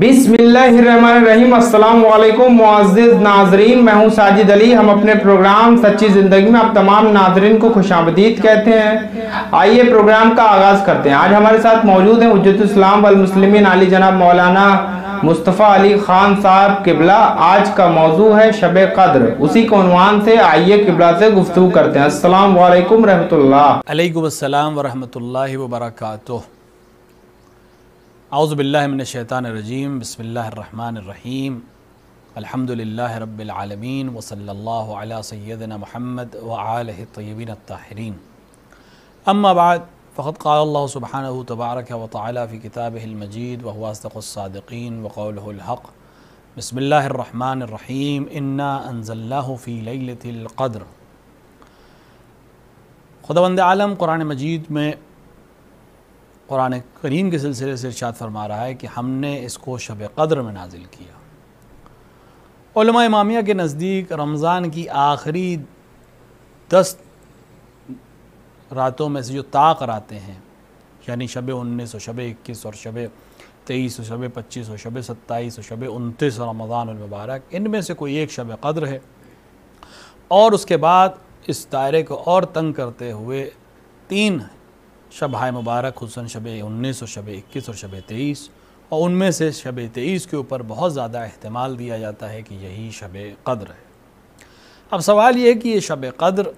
बिस्मिल्लाहिर्रहमानिर्रहीम अस्सलाम वालेकुम मुआज़िज़ नाजरीन मैं हूं साजिद अली हम अपने प्रोग्राम सच्ची ज़िंदगी में आप तमाम नाजरीन को खुशामदीद कहते हैं आइए प्रोग्राम का आगाज़ करते हैं आज हमारे साथ मौजूद हैं उजतलाम वलमसलिमिन अली जनाब मौलाना मुस्तफ़ा अली ख़ान साहब किबला आज का मौजू है शब कद्र उसी को अनवान से आइए किबला से गुफ्तु करते हैं असल वरहमल वरहमल वर्का أعوذ بالله من الشيطان الرجيم بسم الله الرحمن الرحيم الحمد لله رب العالمين وصلى الله على سيدنا محمد وعاله الطيبين الطاهرين أما بعد فقد قال الله سبحانه تبارك وتعالى في كتابه المجيد وهو أصدق الصادقين وقوله الحق بسم الله الرحمن الرحيم إنا أنزلناه في ليلة القدر خداوند عالم قرآن مجید میں कुरान करीम के सिलसिले से इर्शाद फरमा रहा है कि हमने इसको शब कदर में नाजिल किया इमामिया के नज़दीक रमज़ान की आखिरी दस रातों में से जो ताक रातें हैं यानी शब उन्नीस और शब इक्कीस और शब तेईस और शब पच्चीस और शब सत्ताईस और शब उनतीस और रमज़ानमबारक इनमें से कोई एक शब कदर है और उसके बाद इस दायरे को और तंग करते हुए तीन हाय मुबारक हुसन शब उन्नीस और शब इक्कीस और शब तेईस और उनमें से शब तेईस के ऊपर बहुत ज़्यादा अहतमाल दिया जाता है कि यही शब कद्र है अब सवाल ये कि ये शब कद्र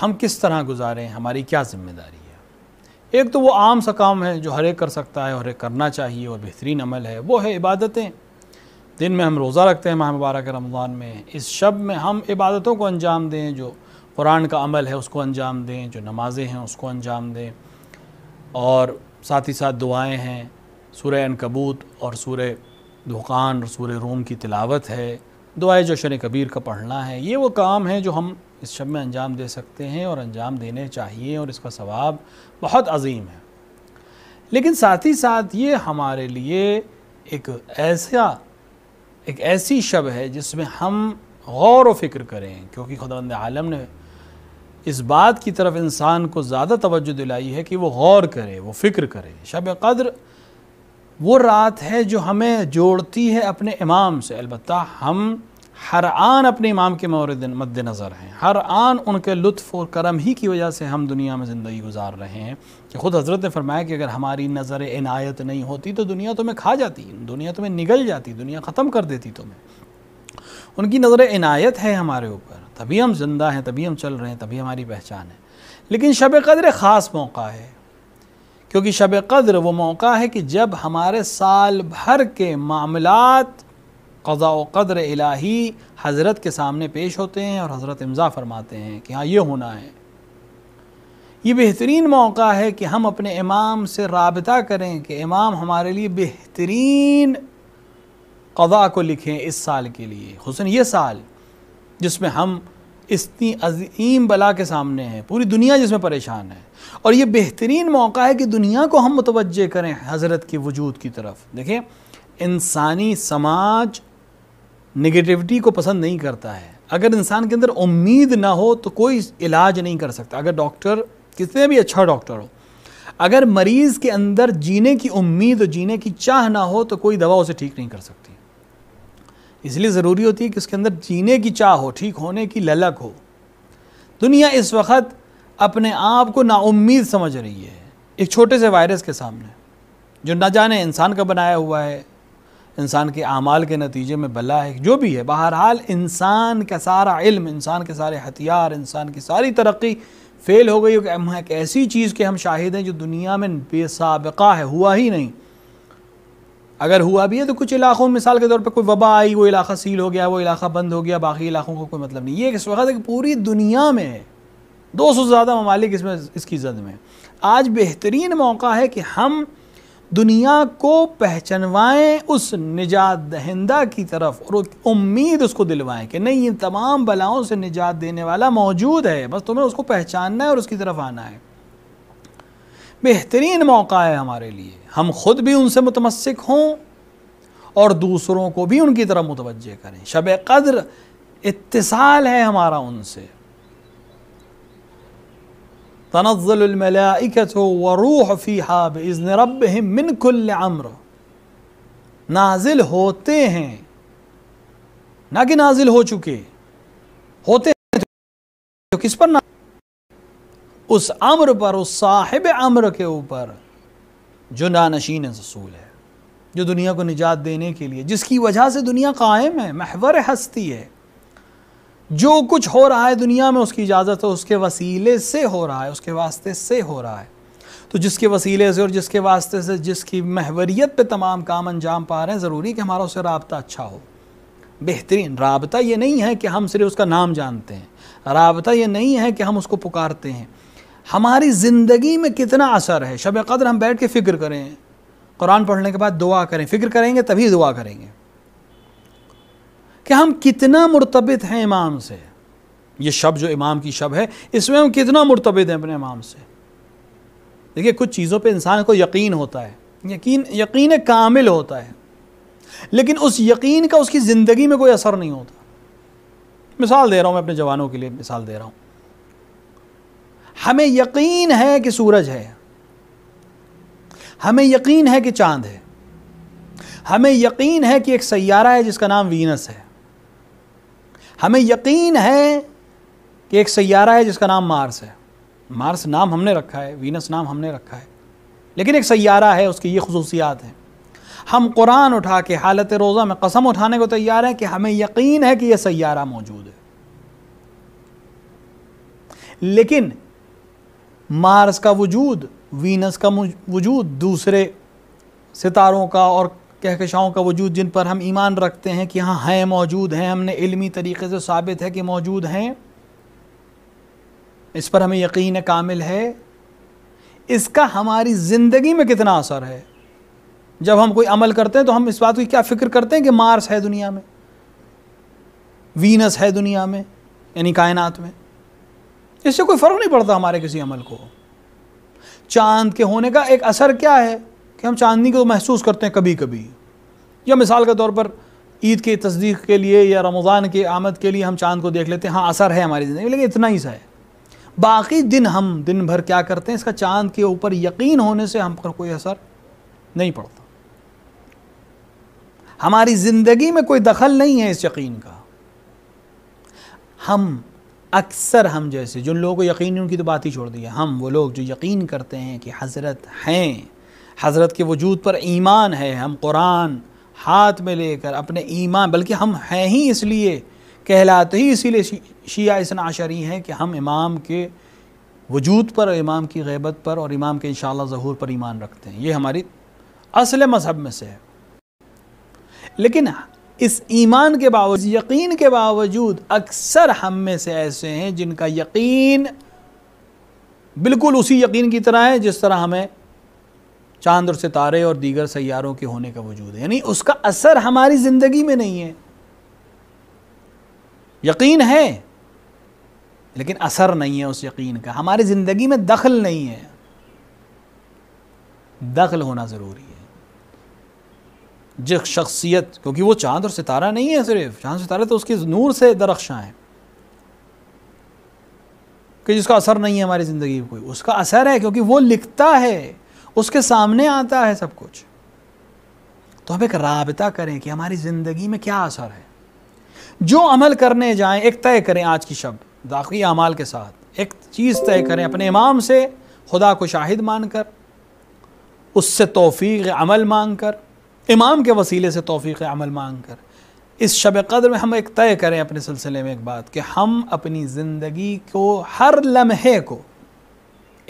हम किस तरह गुजारें हमारी क्या जिम्मेदारी है एक तो वो आम सा काम है जो हर एक कर सकता है और एक करना चाहिए और बेहतरीन अमल है वो है इबादतें दिन में हम रोज़ा रखते हैं माह मुबारक रमज़ान में इस शब में हम इबादतों को अंजाम दें जो कुरान का अमल है उसको अंजाम दें जो नमाज़ें हैं उसको अंजाम दें और साथ ही साथ दुआएं हैं सूर्य अनकबूत और सूर्य दुकान और सूर्य रोम की तिलावत है दुआए जशन कबीर का पढ़ना है ये वो काम है जो हम इस शब में अंजाम दे सकते हैं और अंजाम देने चाहिए और इसका सवाब बहुत अजीम है लेकिन साथ ही साथ ये हमारे लिए एक ऐसा एक ऐसी शब है जिसमें हम गौर व फिक्र करें क्योंकि खुदा आलम ने इस बात की तरफ इंसान को ज़्यादा तवज्जो दिलाई है कि वो गौर करे वो फ़िक्र करे शब कद्र वो रात है जो हमें जोड़ती है अपने इमाम से अलबत् हम हर आन अपने इमाम के मद्दनज़र हैं हर आन उनके लुत्फ़ और करम ही की वजह से हम दुनिया में ज़िंदगी गुजार रहे हैं कि ख़ुद हज़रत ने फरमाया कि अगर हमारी नज़र इनायत नहीं होती तो दुनिया तुम्हें खा जाती दुनिया तुम्हें निगल जाती दुनिया ख़त्म कर देती तुम्हें उनकी नज़र इनायत है हमारे ऊपर तभी हम जिंदा हैं तभी हम चल रहे हैं तभी हमारी पहचान है लेकिन शब कदर ख़ास मौका है क्योंकि शब कदर वो मौका है कि जब हमारे साल भर के मामलात कज़ा कद्र इलाही हज़रत के सामने पेश होते हैं और हज़रत इम्ज़ा फरमाते हैं कि हाँ ये होना है ये बेहतरीन मौका है कि हम अपने इमाम से रबता करें कि इमाम हमारे लिए बेहतरीन कदा को लिखें इस साल के लिए हुसन ये साल जिसमें हम इतनी अजीम बला के सामने हैं पूरी दुनिया जिसमें परेशान है और ये बेहतरीन मौका है कि दुनिया को हम मुतवजह करें हज़रत की वजूद की तरफ देखें इंसानी समाज निगेटिविटी को पसंद नहीं करता है अगर इंसान के अंदर उम्मीद ना हो तो कोई इलाज नहीं कर सकता अगर डॉक्टर कितने भी अच्छा डॉक्टर हो अगर मरीज़ के अंदर जीने की उम्मीद और जीने की चाह ना हो तो कोई दवा उसे ठीक नहीं कर सकती इसलिए ज़रूरी होती है कि उसके अंदर जीने की चाह हो ठीक होने की ललक हो दुनिया इस वक्त अपने आप को नाउम्मीद समझ रही है एक छोटे से वायरस के सामने जो ना जाने इंसान का बनाया हुआ है इंसान के अमाल के नतीजे में भला है जो भी है बहरहाल इंसान का सारा इल्म इंसान के सारे हथियार इंसान की सारी तरक्की फेल हो गई एक ऐसी चीज़ के हम शाहिद हैं जो दुनिया में बेसाबका है हुआ ही नहीं अगर हुआ भी है तो कुछ इलाकों में मिसाल के तौर पर कोई वबा आई वो इलाका सील हो गया वो इलाका बंद हो गया बाकी इलाकों को कोई मतलब नहीं ये इस वक्त कि पूरी दुनिया में है दो सौ ज़्यादा ममालिक इसमें इसकी जद में आज बेहतरीन मौका है कि हम दुनिया को पहचानवाएं उस निजात दहिंदा की तरफ और उम्मीद उसको दिलवाएं कि नहीं इन तमाम बलाओं से निजात देने वाला मौजूद है बस तुम्हें उसको पहचानना है और उसकी तरफ आना है बेहतरीन मौका है हमारे लिए हम खुद भी उनसे मुतमसक हों और दूसरों को भी उनकी तरफ मुतवजह करें शब कद्र इत्तिसाल है हमारा उनसे तनज़लमलाइकत व रूह फ़ीहा मिनकुल अम्र नाजिल होते हैं ना कि नाजिल हो चुके होते हैं तो किस पर ना उस अम्र पर उस साहिब अम्र के ऊपर जो नानशीन रसूल है जो दुनिया को निजात देने के लिए जिसकी वजह से दुनिया कायम है महवर हस्ती है जो कुछ हो रहा है दुनिया में उसकी इजाज़त है उसके वसीले से हो रहा है उसके वास्ते से हो रहा है तो जिसके वसीले से और जिसके वास्ते से जिसकी महवरीत पे तमाम काम अंजाम पा रहे हैं ज़रूरी कि हमारा उससे रबता अच्छा हो बेहतरीन रबता ये नहीं है कि हम सिर्फ उसका नाम जानते हैं रबता ये नहीं है कि हम उसको पुकारते हैं हमारी ज़िंदगी में कितना असर है शब कदर हम बैठ के फ़िक्र करें कुरान पढ़ने के बाद दुआ करें फ़िक्र करेंगे तभी दुआ करेंगे कि हम कितना मुरतबित हैं इमाम से ये शब जो इमाम की शब है इसमें हम कितना मुरतबित हैं अपने इमाम से देखिए कुछ चीज़ों पे इंसान को यकीन होता है यकीन यकीन कामिल होता है लेकिन उस यकीन का उसकी ज़िंदगी में कोई असर नहीं होता मिसाल दे रहा हूँ मैं अपने जवानों के लिए मिसाल दे रहा हूँ हमें यकीन है कि सूरज है हमें यकीन है कि चांद है हमें यकीन है कि एक सैारा है जिसका नाम वीनस है हमें यकीन है कि एक सैारा है जिसका नाम मार्स है मार्स नाम हमने रखा है वीनस नाम हमने रखा है लेकिन एक सैारा है उसकी ये खसूसियात हैं हम कुरान उठा के हालत रोज़ा में कसम उठाने को तैयार हैं कि हमें यकीन है कि यह सैारा मौजूद है लेकिन मार्स का वजूद वीनस का वजूद दूसरे सितारों का और कहकशाओं का वजूद जिन पर हम ईमान रखते हैं कि हाँ हैं मौजूद हैं हमने इलमी तरीके से साबित है कि मौजूद हैं इस पर हमें यकीन कामिल है इसका हमारी ज़िंदगी में कितना असर है जब हम कोई अमल करते हैं तो हम इस बात की क्या फ़िक्र करते हैं कि मार्स है दुनिया में वीनस है दुनिया में यानी कायनात में इससे कोई फ़र्क नहीं पड़ता हमारे किसी अमल को चांद के होने का एक असर क्या है कि हम चांदनी को महसूस करते हैं कभी कभी या मिसाल के तौर पर ईद की तस्दीक के लिए या रमज़ान की आमद के लिए हम चांद को देख लेते हैं हाँ असर है हमारी ज़िंदगी लेकिन इतना ही सा है बाकी दिन हम दिन भर क्या करते हैं इसका चांद के ऊपर यकीन होने से हम पर कोई असर नहीं पड़ता हमारी ज़िंदगी में कोई दखल नहीं है इस यकीन का हम अक्सर हम जैसे जिन लोगों को यकीन उनकी तो बात ही छोड़ दी है हम वो लोग जो यकीन करते हैं कि हज़रत हैं हज़रत के वजूद पर ईमान है हम कुरान हाथ में लेकर अपने ईमान बल्कि हम हैं ही इसलिए कहलाते ही इसीलिए शिया इसन आशरी हैं कि हम इमाम के वजूद पर इमाम की गैबत पर और इमाम के इन शहूर पर ईमान रखते हैं ये हमारी असल मजहब में से है लेकिन इस ईमान के बावजूद यकीन के बावजूद अक्सर हम में से ऐसे हैं जिनका यकीन बिल्कुल उसी यकीन की तरह है जिस तरह हमें चांद और सितारे और दीगर सैारों के होने का वजूद है यानी उसका असर हमारी ज़िंदगी में नहीं है यकीन है लेकिन असर नहीं है उस यकीन का हमारी ज़िंदगी में दखल नहीं है दखल होना ज़रूरी है जिस शख्सियत क्योंकि वो चांद और सितारा नहीं है सिर्फ चांद सितारा तो उसके नूर से दरख्शा है कि जिसका असर नहीं है हमारी ज़िंदगी में कोई उसका असर है क्योंकि वो लिखता है उसके सामने आता है सब कुछ तो हम एक रबता करें कि हमारी ज़िंदगी में क्या असर है जो अमल करने जाएं एक तय करें आज की शब्द दाखिल अमाल के साथ एक चीज़ तय करें अपने इमाम से खुदा को शाहिद मानकर उससे तोफ़ी अमल मांग कर इमाम के वसीले से तोफ़ी अमल मांग कर इस शब कदर में हम एक तय करें अपने सिलसिले में एक बात कि हम अपनी ज़िंदगी को हर लम्हे को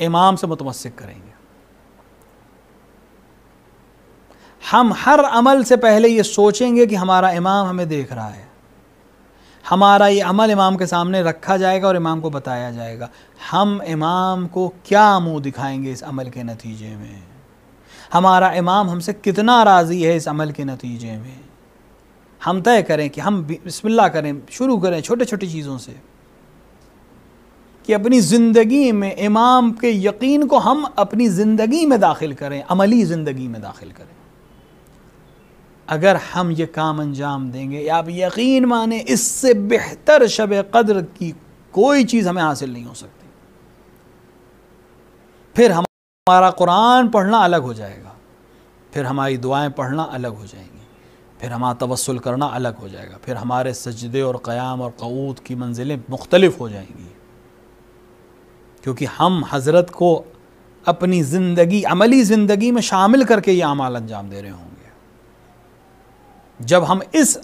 इमाम से मुतमसक करेंगे हम हर अमल से पहले ये सोचेंगे कि हमारा इमाम हमें देख रहा है हमारा ये अमल इमाम के सामने रखा जाएगा और इमाम को बताया जाएगा हम इमाम को क्या मुंह दिखाएंगे इस अमल के नतीजे में हमारा इमाम हमसे कितना राज़ी है इस अमल के नतीजे में हम तय करें कि हम बिस्मिल्लाह करें शुरू करें छोटे छोटी चीज़ों से कि अपनी ज़िंदगी में इमाम के यकीन को हम अपनी ज़िंदगी में दाखिल करें अमली ज़िंदगी में दाखिल करें अगर हम ये काम अंजाम देंगे आप यकीन माने इससे बेहतर शब कदर की कोई चीज़ हमें हासिल नहीं हो सकती फिर हम हमारा कुरान पढ़ना अलग हो जाएगा फिर हमारी दुआएं पढ़ना अलग हो जाएंगी फिर हमारा तवसल करना अलग हो जाएगा फिर हमारे सजदे और क़याम और कऊत की मंजिलें मुख्तलिफ हो जाएंगी क्योंकि हम हज़रत को अपनी ज़िंदगी अमली ज़िंदगी में शामिल करके ये अमाल अंजाम दे रहे होंगे जब हम इस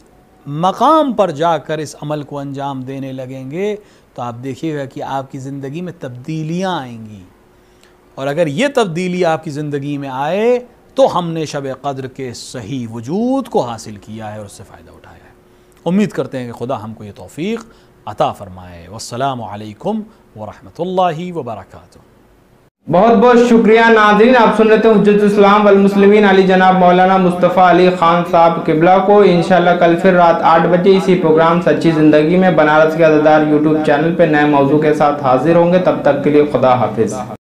मकाम पर जाकर इस अमल को अंजाम देने लगेंगे तो आप देखिएगा कि आपकी ज़िंदगी में तब्दीलियाँ आएंगी और अगर ये तब्दीली आपकी ज़िंदगी में आए तो हमने शब कद्र के सही वजूद को हासिल किया है और उससे फ़ायदा उठाया है उम्मीद करते हैं कि खुदा हमको ये तोफ़ी अता फ़रमाए वालकम वरहमल वबरक बहुत बहुत शुक्रिया नाजरीन आप सुन रहे थे इस्लाम वलमसलमिन अली जनाब मौलाना मुस्तफ़ा अली ख़ान साहब किबला को इन कल फिर रात आठ बजे इसी प्रोग्राम सच्ची ज़िंदगी में बनारस के अदादार यूट्यूब चैनल पर नए मौजू के साथ हाजिर होंगे तब तक के लिए खुदा हाफिज़